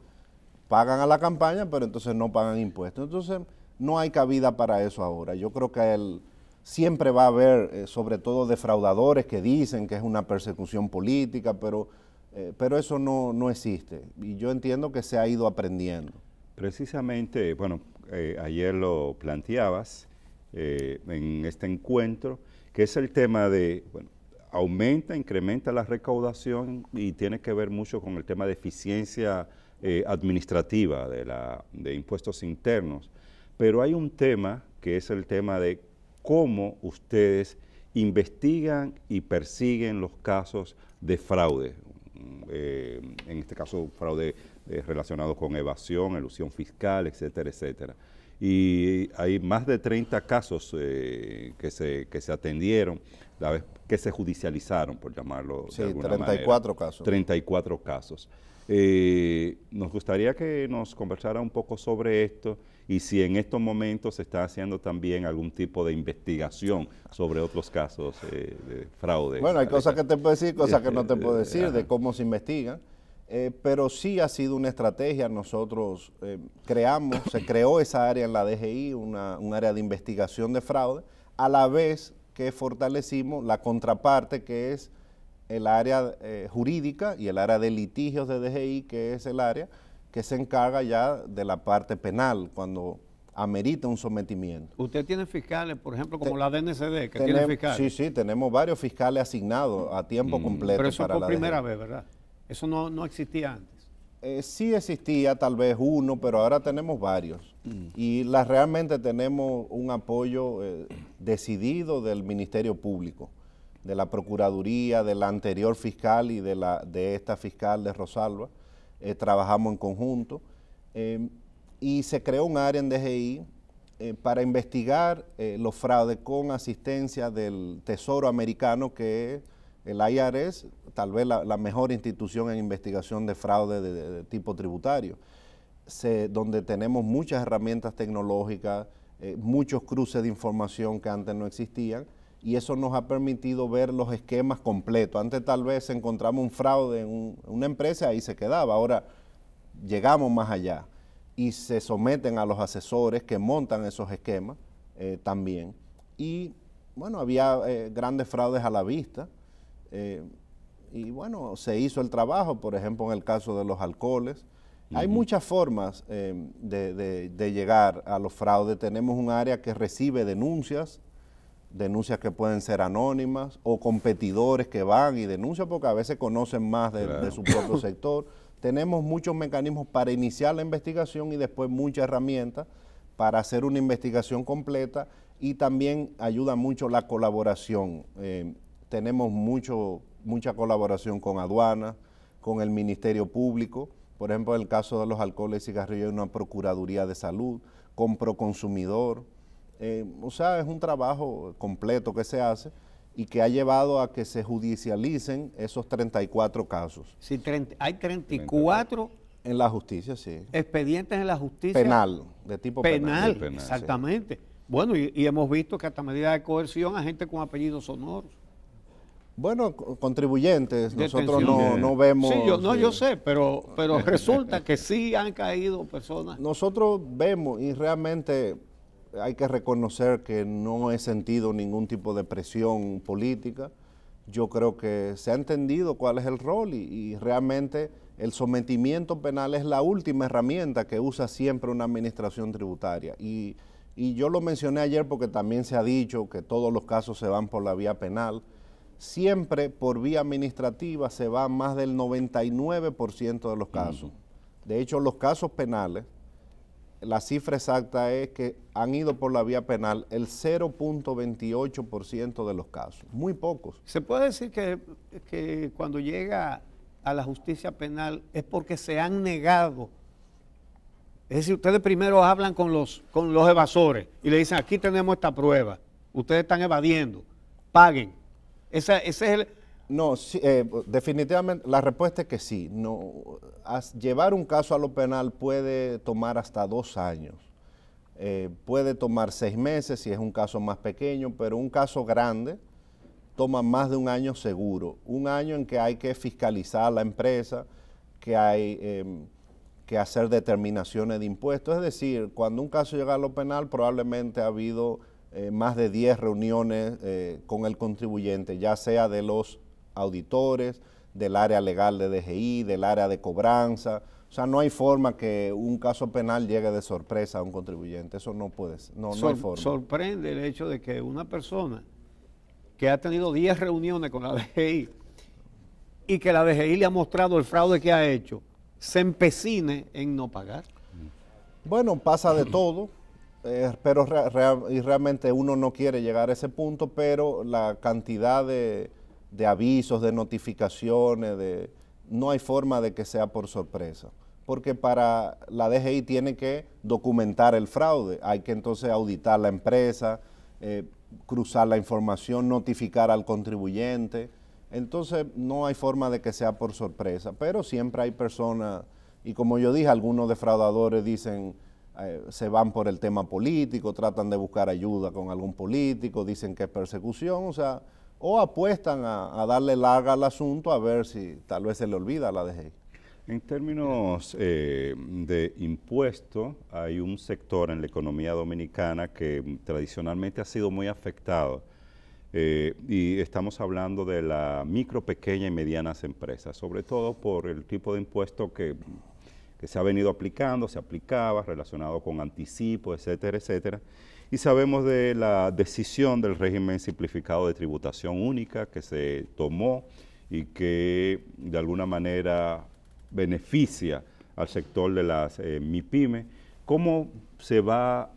pagan a la campaña, pero entonces no pagan impuestos. Entonces no hay cabida para eso ahora. Yo creo que él siempre va a haber, eh, sobre todo defraudadores que dicen que es una persecución política, pero, eh, pero eso no, existe. Y yo entiendo que se ha ido aprendiendo. Precisamente, bueno, eh, ayer lo planteabas en este encuentro, que es el tema de, bueno, aumenta, incrementa la recaudación y tiene que ver mucho con el tema de eficiencia eh, administrativa de, la, de impuestos internos, pero hay un tema que es el tema de cómo ustedes investigan y persiguen los casos de fraude, eh, en este caso fraude eh, relacionado con evasión, elusión fiscal, etcétera, etcétera. Y hay más de 30 casos que, se, que se atendieron, que se judicializaron, por llamarlo de alguna 34 casos. 34 casos. Eh, nos gustaría que nos conversara un poco sobre esto y si en estos momentos se está haciendo también algún tipo de investigación sobre otros casos eh, de fraude. Bueno, hay cosas que te puedo decir, cosas que no te puedo eh, decir, de cómo se investiga, eh, pero sí ha sido una estrategia. Nosotros creamos, se creó esa área en la DGI, una, un área de investigación de fraude, a la vez que fortalecimos la contraparte que es el área eh, jurídica y el área de litigios de DGI, que es el área que se encarga ya de la parte penal cuando amerita un sometimiento. ¿Usted tiene fiscales, por ejemplo, como la DNCD, que tiene fiscales? Sí, sí, tenemos varios fiscales asignados a tiempo mm, completo. Pero eso para por la primera vez, ¿verdad? Eso no, no existía antes. Eh, sí existía tal vez uno, pero ahora tenemos varios. Mm. Y la, realmente tenemos un apoyo eh, decidido del Ministerio Público de la Procuraduría, de la anterior fiscal y de, esta fiscal de Rosalba. Eh, trabajamos en conjunto eh, y se creó un área en DGI eh, para investigar los fraudes con asistencia del Tesoro americano, que es el IRS, tal vez la, mejor institución en investigación de fraude de, tipo tributario, donde tenemos muchas herramientas tecnológicas, muchos cruces de información que antes no existían y eso nos ha permitido ver los esquemas completos. Antes tal vez encontramos un fraude en una empresa y ahí se quedaba, ahora llegamos más allá y se someten a los asesores que montan esos esquemas eh, también. Y bueno, había eh, grandes fraudes a la vista. Eh, y bueno, se hizo el trabajo, por ejemplo, en el caso de los alcoholes. Hay muchas formas de, llegar a los fraudes. Tenemos un área que recibe denuncias denuncias que pueden ser anónimas o competidores que van y denuncian porque a veces conocen más de, su propio sector. Tenemos muchos mecanismos para iniciar la investigación y después muchas herramientas para hacer una investigación completa y también ayuda mucho la colaboración. Eh, tenemos mucho, mucha colaboración con aduanas, con el Ministerio Público, por ejemplo, en el caso de los alcoholes y cigarrillos hay una Procuraduría de Salud, con Proconsumidor, eh, o sea, es un trabajo completo que se hace y que ha llevado a que se judicialicen esos 34 casos. Sí, hay 34 en la justicia, sí. Expedientes en la justicia. Penal, de tipo penal. exactamente. Bueno, y, hemos visto que hasta medida de coerción a gente con apellidos sonoros. Bueno, contribuyentes, nosotros no, vemos. Sí, yo, no, yo sé, pero, pero resulta que sí han caído personas. Nosotros vemos y realmente hay que reconocer que no he sentido ningún tipo de presión política. Yo creo que se ha entendido cuál es el rol y, realmente el sometimiento penal es la última herramienta que usa siempre una administración tributaria. Y, yo lo mencioné ayer porque también se ha dicho que todos los casos se van por la vía penal. Siempre por vía administrativa se va más del 99% de los casos. Mm. De hecho, los casos penales la cifra exacta es que han ido por la vía penal el 0.28% de los casos, muy pocos. Se puede decir que, que, cuando llega a la justicia penal es porque se han negado. Es decir, ustedes primero hablan con los, con los evasores y le dicen, aquí tenemos esta prueba, ustedes están evadiendo, paguen. Esa, ese es el, no, eh, definitivamente la respuesta es que sí. No, llevar un caso a lo penal puede tomar hasta dos años. Eh, puede tomar seis meses si es un caso más pequeño, pero un caso grande toma más de un año seguro. Un año en que hay que fiscalizar la empresa, que hay em, que hacer determinaciones de impuestos. Es decir, cuando un caso llega a lo penal probablemente ha habido eh, más de 10 reuniones con el contribuyente, ya sea de los auditores, del área legal de DGI, del área de cobranza. O sea, no hay forma que un caso penal llegue de sorpresa a un contribuyente. Eso no puede ser. No, hay forma. Sorprende el hecho de que una persona que ha tenido 10 reuniones con la DGI y que la DGI le ha mostrado el fraude que ha hecho, se empecine en no pagar. Bueno, pasa de todo, eh, pero y realmente uno no quiere llegar a ese punto, pero la cantidad de, de avisos, de notificaciones, de, no hay forma de que sea por sorpresa, porque para la DGI tiene que documentar el fraude, hay que entonces auditar la empresa, eh, cruzar la información, notificar al contribuyente, entonces no hay forma de que sea por sorpresa, pero siempre hay personas, y como yo dije, algunos defraudadores dicen, eh, se van por el tema político, tratan de buscar ayuda con algún político, dicen que es persecución, o sea, o apuestan a, darle larga al asunto a ver si tal vez se le olvida la DGI. En términos eh, de impuestos, hay un sector en la economía dominicana que tradicionalmente ha sido muy afectado. Eh, y estamos hablando de la micro, pequeña y medianas empresas, sobre todo por el tipo de impuesto que, se ha venido aplicando, se aplicaba, relacionado con anticipo, etcétera, etcétera y sabemos de la decisión del régimen simplificado de tributación única que se tomó y que de alguna manera beneficia al sector de las MIPIME. Eh, MIPYME. ¿Cómo se va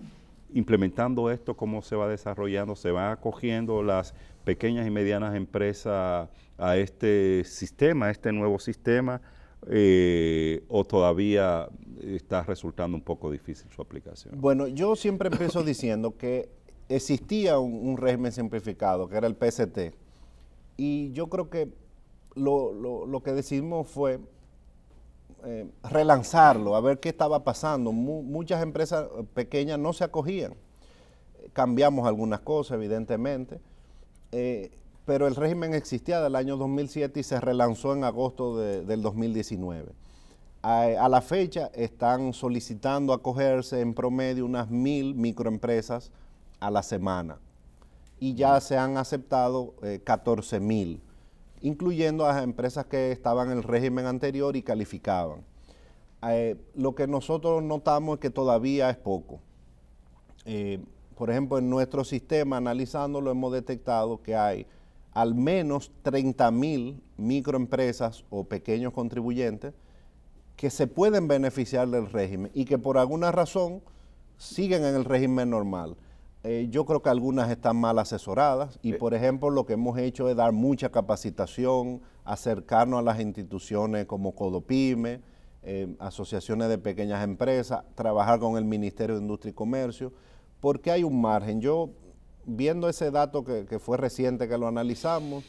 implementando esto? ¿Cómo se va desarrollando? ¿Se van acogiendo las pequeñas y medianas empresas a este sistema, a este nuevo sistema? Eh, o todavía está resultando un poco difícil su aplicación? Bueno, yo siempre empiezo diciendo que existía un, régimen simplificado, que era el PST, y yo creo que lo, que decidimos fue eh, relanzarlo, a ver qué estaba pasando. muchas empresas eh, pequeñas no se acogían. Cambiamos algunas cosas, evidentemente pero el régimen existía del año 2007 y se relanzó en agosto del 2019. A, la fecha están solicitando acogerse en promedio unas mil microempresas a la semana y ya se han aceptado 14 eh, mil, incluyendo a las empresas que estaban en el régimen anterior y calificaban. Eh, lo que nosotros notamos es que todavía es poco. Eh, por ejemplo, en nuestro sistema, analizándolo, hemos detectado que hay al menos 30.000 microempresas o pequeños contribuyentes que se pueden beneficiar del régimen y que por alguna razón siguen en el régimen normal. Eh, yo creo que algunas están mal asesoradas y, eh. por ejemplo, lo que hemos hecho es dar mucha capacitación, acercarnos a las instituciones como Codopyme, eh, asociaciones de pequeñas empresas, trabajar con el Ministerio de Industria y Comercio, porque hay un margen. Yo viendo ese dato que, fue reciente que lo analizamos,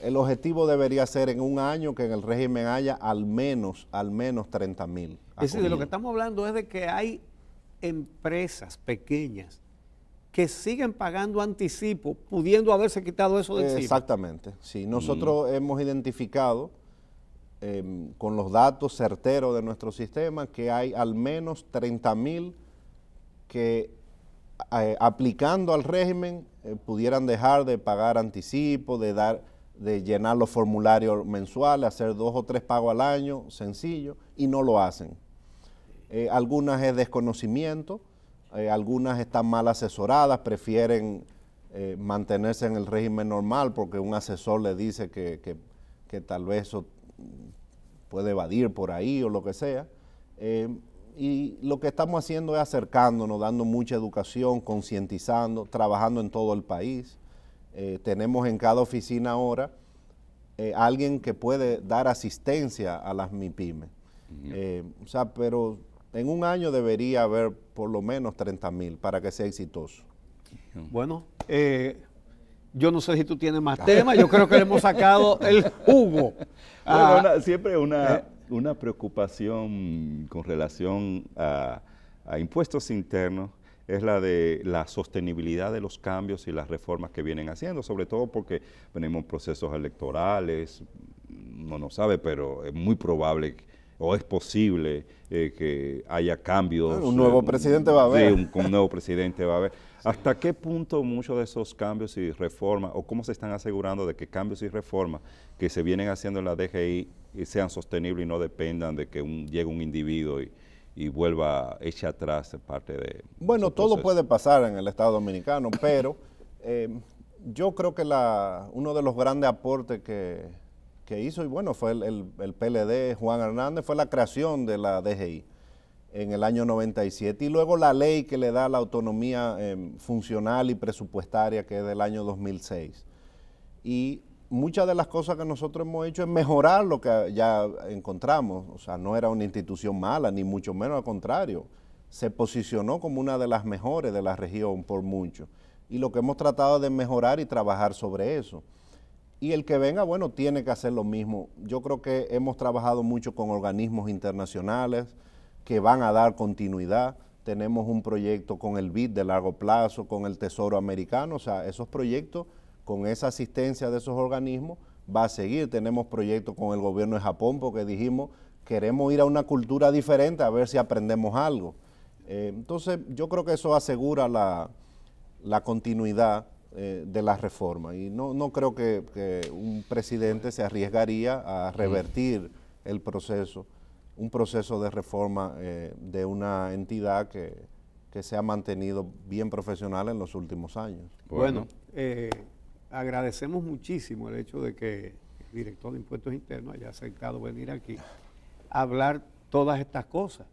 el objetivo debería ser en un año que en el régimen haya al menos, al menos 30 mil. Es decir, de lo que estamos hablando es de que hay empresas pequeñas que siguen pagando anticipo, pudiendo haberse quitado eso de encima. Exactamente, sí. Mm. Nosotros hemos identificado em, con los datos certeros de nuestro sistema que hay al menos 30 mil que eh, aplicando al régimen eh, pudieran dejar de pagar anticipo, de, dar, de llenar los formularios mensuales, hacer dos o tres pagos al año, sencillo, y no lo hacen. Eh, algunas es desconocimiento, algunas están mal asesoradas, prefieren mantenerse en el régimen normal porque un asesor le dice que, que tal vez eso puede evadir por ahí o lo que sea y lo que estamos haciendo es acercándonos, dando mucha educación, concientizando, trabajando en todo el país. Eh, tenemos en cada oficina ahora eh, alguien que puede dar asistencia a las MIPYMES. Eh, o sea, pero en un año debería haber por lo menos 30 mil para que sea exitoso. Bueno, yo no sé si tú tienes más ah. temas, yo creo que le hemos sacado el jugo. siempre una, una preocupación con relación a, impuestos internos es la de la sostenibilidad de los cambios y las reformas que vienen haciendo, sobre todo porque venimos procesos electorales, no nos sabe, pero es muy probable o es posible eh, que haya cambios. Eh, un nuevo presidente va a haber. Sí, un, nuevo presidente va a haber. ¿Hasta qué punto muchos de esos cambios y reformas, o cómo se están asegurando de que cambios y reformas que se vienen haciendo en la DGI y sean sostenibles y no dependan de que llegue un individuo y, vuelva hecha atrás parte de... Bueno, todo puede pasar en el Estado Dominicano, pero eh, yo creo que la, uno de los grandes aportes que, hizo, y bueno, fue el, el, PLD, Juan Hernández, fue la creación de la DGI en el año 97 y luego la ley que le da la autonomía eh, funcional y presupuestaria que es del año 2006. Y muchas de las cosas que nosotros hemos hecho es mejorar lo que ya encontramos. O sea, no era una institución mala, ni mucho menos al contrario. Se posicionó como una de las mejores de la región por mucho. Y lo que hemos tratado de mejorar y trabajar sobre eso. Y el que venga, bueno, tiene que hacer lo mismo. Yo creo que hemos trabajado mucho con organismos internacionales que van a dar continuidad tenemos un proyecto con el BID de largo plazo, con el Tesoro Americano, o sea, esos proyectos con esa asistencia de esos organismos, va a seguir. Tenemos proyectos con el gobierno de Japón porque dijimos, queremos ir a una cultura diferente a ver si aprendemos algo. Eh, entonces, yo creo que eso asegura la, continuidad eh, de la reforma y no, no creo que, un presidente se arriesgaría a revertir el proceso, un proceso de reforma eh, de una entidad que, se ha mantenido bien profesional en los últimos años. bueno agradecemos muchísimo el hecho de que el director de Impuestos Internos haya aceptado venir aquí a hablar todas estas cosas.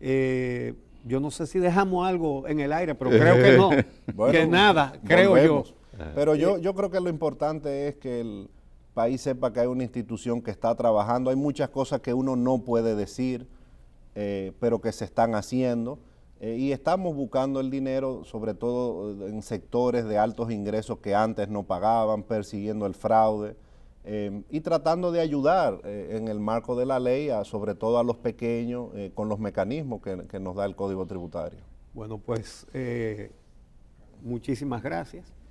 Eh, yo no sé si dejamos algo en el aire, pero creo que no, que nada, creo yo. Eh. Pero yo, yo creo que lo importante es que el país sepa que hay una institución que está trabajando. Hay muchas cosas que uno no puede decir, eh, pero que se están haciendo. Eh, y estamos buscando el dinero, sobre todo eh, en sectores de altos ingresos que antes no pagaban, persiguiendo el fraude em, y tratando de ayudar eh, en el marco de la ley, sobre todo a los pequeños, con los mecanismos que, nos da el Código Tributario. Bueno, pues muchísimas gracias.